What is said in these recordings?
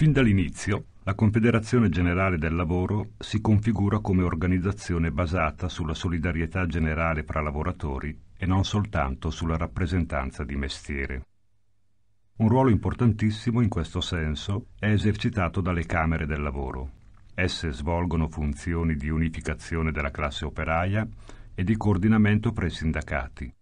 Fin dall'inizio, la Confederazione Generale del Lavoro si configura come organizzazione basata sulla solidarietà generale fra lavoratori e non soltanto sulla rappresentanza di mestiere. Un ruolo importantissimo in questo senso è esercitato dalle Camere del Lavoro. Esse svolgono funzioni di unificazione della classe operaia e di coordinamento fra i sindacati.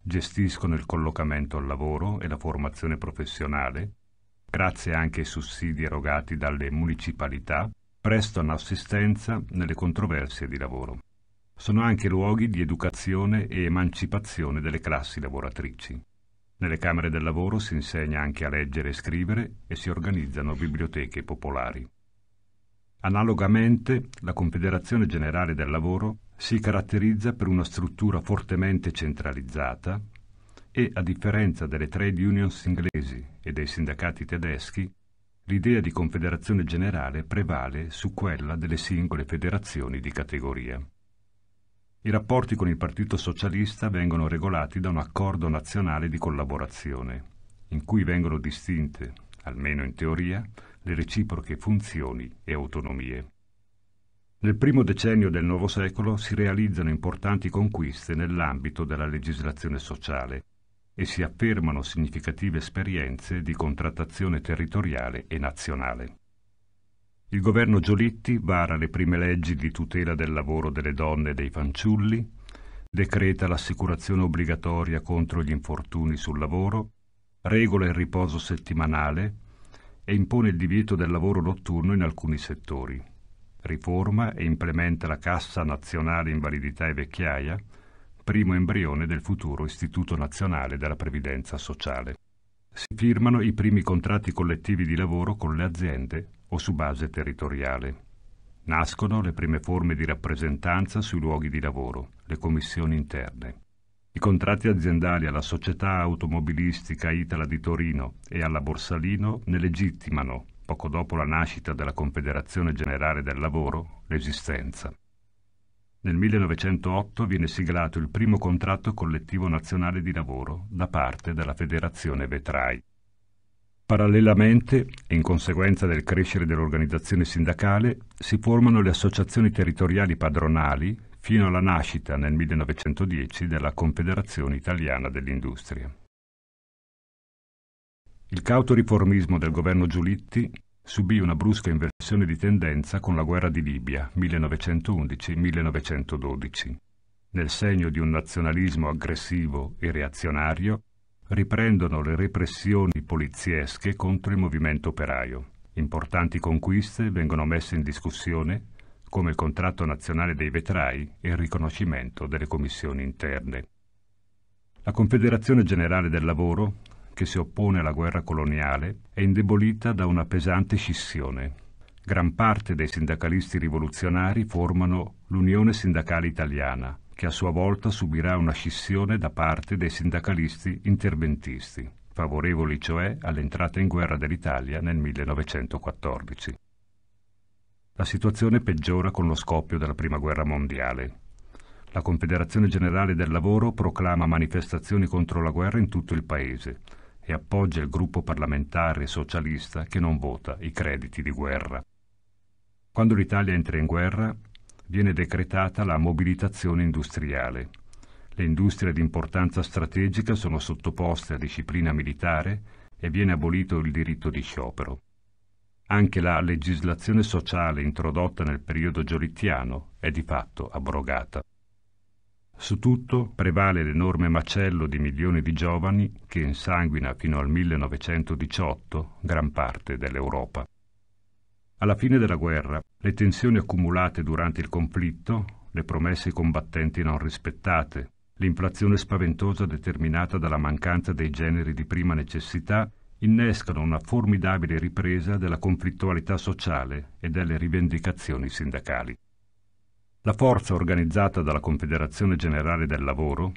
Gestiscono il collocamento al lavoro e la formazione professionale, grazie anche ai sussidi erogati dalle municipalità, prestano assistenza nelle controversie di lavoro. Sono anche luoghi di educazione e emancipazione delle classi lavoratrici. Nelle Camere del Lavoro si insegna anche a leggere e scrivere e si organizzano biblioteche popolari. Analogamente, la Confederazione Generale del Lavoro si caratterizza per una struttura fortemente centralizzata, e, a differenza delle trade unions inglesi e dei sindacati tedeschi, l'idea di confederazione generale prevale su quella delle singole federazioni di categoria. I rapporti con il Partito Socialista vengono regolati da un accordo nazionale di collaborazione, in cui vengono distinte, almeno in teoria, le reciproche funzioni e autonomie. Nel primo decennio del nuovo secolo si realizzano importanti conquiste nell'ambito della legislazione sociale, e si affermano significative esperienze di contrattazione territoriale e nazionale. Il governo Giolitti vara le prime leggi di tutela del lavoro delle donne e dei fanciulli, decreta l'assicurazione obbligatoria contro gli infortuni sul lavoro, regola il riposo settimanale e impone il divieto del lavoro notturno in alcuni settori. Riforma e implementa la Cassa Nazionale Invalidità e Vecchiaia, primo embrione del futuro Istituto Nazionale della Previdenza Sociale. Si firmano i primi contratti collettivi di lavoro con le aziende o su base territoriale. Nascono le prime forme di rappresentanza sui luoghi di lavoro, le commissioni interne. I contratti aziendali alla Società Automobilistica Itala di Torino e alla Borsalino ne legittimano, poco dopo la nascita della Confederazione Generale del Lavoro, l'esistenza. Nel 1908 viene siglato il primo contratto collettivo nazionale di lavoro da parte della Federazione Vetrai. Parallelamente, in conseguenza del crescere dell'organizzazione sindacale, si formano le associazioni territoriali padronali fino alla nascita nel 1910 della Confederazione Italiana dell'Industria. Il cauto riformismo del governo Giulitti subì una brusca inversione di tendenza con la guerra di Libia 1911-1912. Nel segno di un nazionalismo aggressivo e reazionario, riprendono le repressioni poliziesche contro il movimento operaio. Importanti conquiste vengono messe in discussione, come il contratto nazionale dei vetrai e il riconoscimento delle commissioni interne. La Confederazione Generale del Lavoro, che si oppone alla guerra coloniale, è indebolita da una pesante scissione Gran parte dei sindacalisti rivoluzionari formano l'Unione Sindacale Italiana, che a sua volta subirà una scissione da parte dei sindacalisti interventisti, favorevoli cioè all'entrata in guerra dell'Italia nel 1914. La situazione peggiora con lo scoppio della Prima Guerra Mondiale. La Confederazione Generale del Lavoro proclama manifestazioni contro la guerra in tutto il Paese e appoggia il gruppo parlamentare socialista che non vota i crediti di guerra. Quando l'Italia entra in guerra, viene decretata la mobilitazione industriale. Le industrie di importanza strategica sono sottoposte a disciplina militare e viene abolito il diritto di sciopero. Anche la legislazione sociale introdotta nel periodo giolittiano è di fatto abrogata. Su tutto prevale l'enorme macello di milioni di giovani che insanguina fino al 1918 gran parte dell'Europa. Alla fine della guerra, le tensioni accumulate durante il conflitto, le promesse ai combattenti non rispettate, l'inflazione spaventosa determinata dalla mancanza dei generi di prima necessità innescano una formidabile ripresa della conflittualità sociale e delle rivendicazioni sindacali. La forza organizzata dalla Confederazione Generale del Lavoro,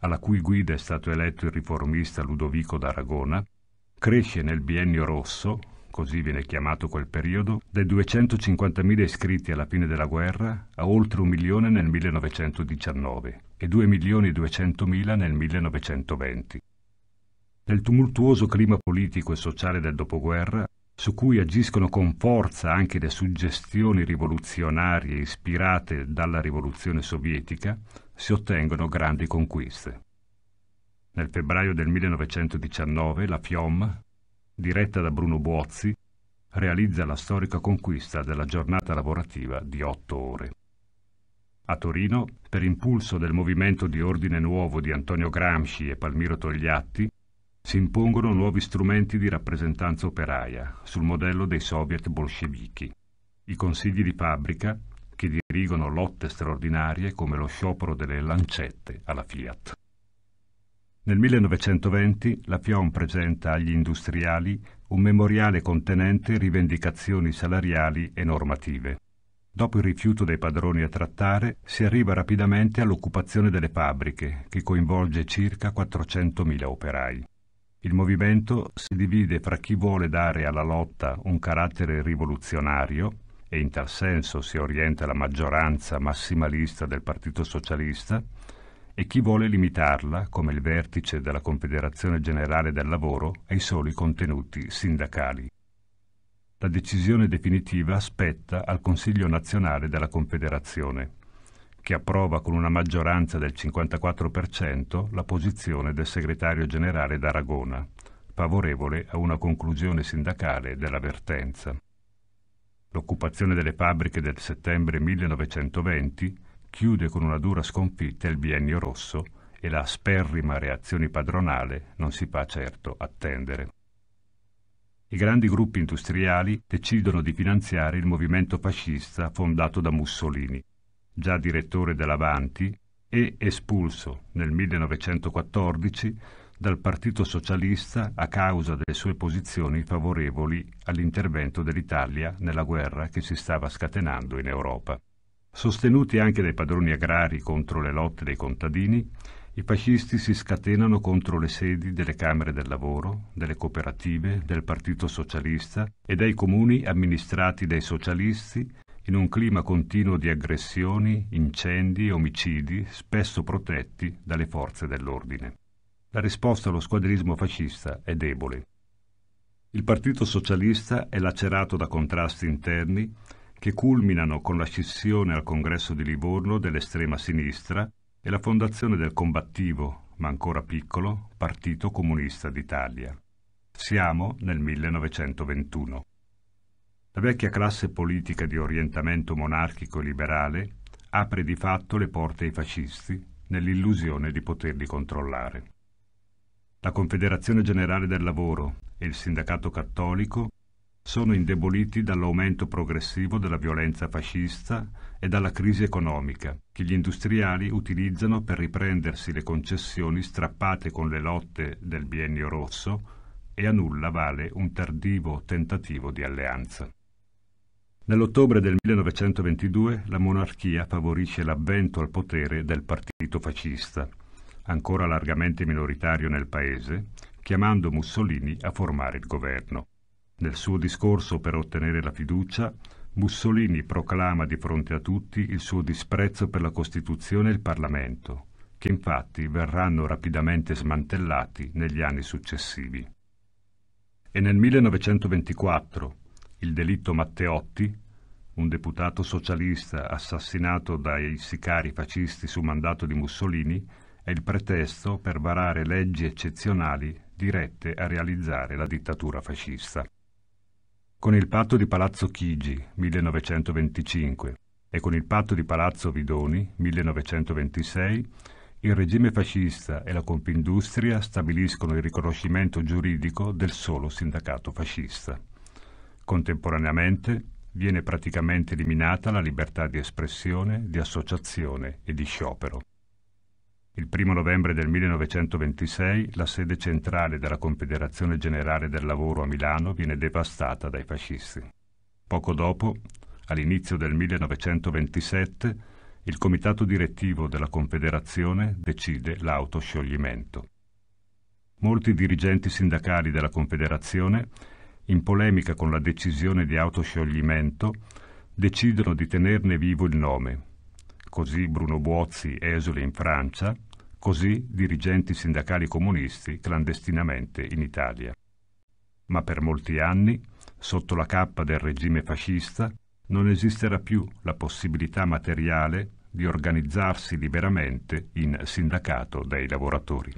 alla cui guida è stato eletto il riformista Ludovico d'Aragona, cresce nel biennio rosso così viene chiamato quel periodo, dai 250.000 iscritti alla fine della guerra a oltre un milione nel 1919 e 2 milioni e 200.000 nel 1920. Nel tumultuoso clima politico e sociale del dopoguerra, su cui agiscono con forza anche le suggestioni rivoluzionarie ispirate dalla rivoluzione sovietica, si ottengono grandi conquiste. Nel febbraio del 1919 la FIOM, diretta da Bruno Buozzi, realizza la storica conquista della giornata lavorativa di otto ore. A Torino, per impulso del movimento di ordine nuovo di Antonio Gramsci e Palmiro Togliatti, si impongono nuovi strumenti di rappresentanza operaia, sul modello dei soviet bolscevichi. I consigli di fabbrica, che dirigono lotte straordinarie come lo sciopero delle lancette alla Fiat. Nel 1920 la Fion presenta agli industriali un memoriale contenente rivendicazioni salariali e normative. Dopo il rifiuto dei padroni a trattare, si arriva rapidamente all'occupazione delle fabbriche, che coinvolge circa 400.000 operai. Il movimento si divide fra chi vuole dare alla lotta un carattere rivoluzionario, e in tal senso si orienta la maggioranza massimalista del Partito Socialista, e chi vuole limitarla, come il vertice della Confederazione Generale del Lavoro, ai soli contenuti sindacali. La decisione definitiva spetta al Consiglio nazionale della Confederazione, che approva con una maggioranza del 54% la posizione del segretario generale d'Aragona, favorevole a una conclusione sindacale dell'avvertenza. L'occupazione delle fabbriche del settembre 1920 chiude con una dura sconfitta il biennio rosso e la sperrima reazione padronale non si fa certo attendere. I grandi gruppi industriali decidono di finanziare il movimento fascista fondato da Mussolini, già direttore dell'Avanti e espulso nel 1914 dal Partito Socialista a causa delle sue posizioni favorevoli all'intervento dell'Italia nella guerra che si stava scatenando in Europa. Sostenuti anche dai padroni agrari contro le lotte dei contadini, i fascisti si scatenano contro le sedi delle Camere del Lavoro, delle cooperative, del Partito Socialista e dai comuni amministrati dai socialisti in un clima continuo di aggressioni, incendi e omicidi, spesso protetti dalle forze dell'ordine. La risposta allo squadrismo fascista è debole. Il Partito Socialista è lacerato da contrasti interni che culminano con la scissione al congresso di Livorno dell'estrema sinistra e la fondazione del combattivo, ma ancora piccolo, Partito Comunista d'Italia. Siamo nel 1921. La vecchia classe politica di orientamento monarchico e liberale apre di fatto le porte ai fascisti nell'illusione di poterli controllare. La Confederazione Generale del Lavoro e il Sindacato Cattolico sono indeboliti dall'aumento progressivo della violenza fascista e dalla crisi economica che gli industriali utilizzano per riprendersi le concessioni strappate con le lotte del biennio rosso e a nulla vale un tardivo tentativo di alleanza. Nell'ottobre del 1922 la monarchia favorisce l'avvento al potere del partito fascista, ancora largamente minoritario nel paese, chiamando Mussolini a formare il governo. Nel suo discorso per ottenere la fiducia, Mussolini proclama di fronte a tutti il suo disprezzo per la Costituzione e il Parlamento, che infatti verranno rapidamente smantellati negli anni successivi. E nel 1924 il delitto Matteotti, un deputato socialista assassinato dai sicari fascisti su mandato di Mussolini, è il pretesto per varare leggi eccezionali dirette a realizzare la dittatura fascista. Con il patto di Palazzo Chigi 1925 e con il patto di Palazzo Vidoni 1926 il regime fascista e la compindustria stabiliscono il riconoscimento giuridico del solo sindacato fascista. Contemporaneamente viene praticamente eliminata la libertà di espressione, di associazione e di sciopero. Il 1 novembre del 1926 la sede centrale della Confederazione Generale del Lavoro a Milano viene devastata dai fascisti. Poco dopo, all'inizio del 1927, il comitato direttivo della Confederazione decide l'autoscioglimento. Molti dirigenti sindacali della Confederazione, in polemica con la decisione di autoscioglimento, decidono di tenerne vivo il nome. Così Bruno Buozzi esule in Francia così dirigenti sindacali comunisti clandestinamente in Italia. Ma per molti anni, sotto la cappa del regime fascista, non esisterà più la possibilità materiale di organizzarsi liberamente in sindacato dei lavoratori.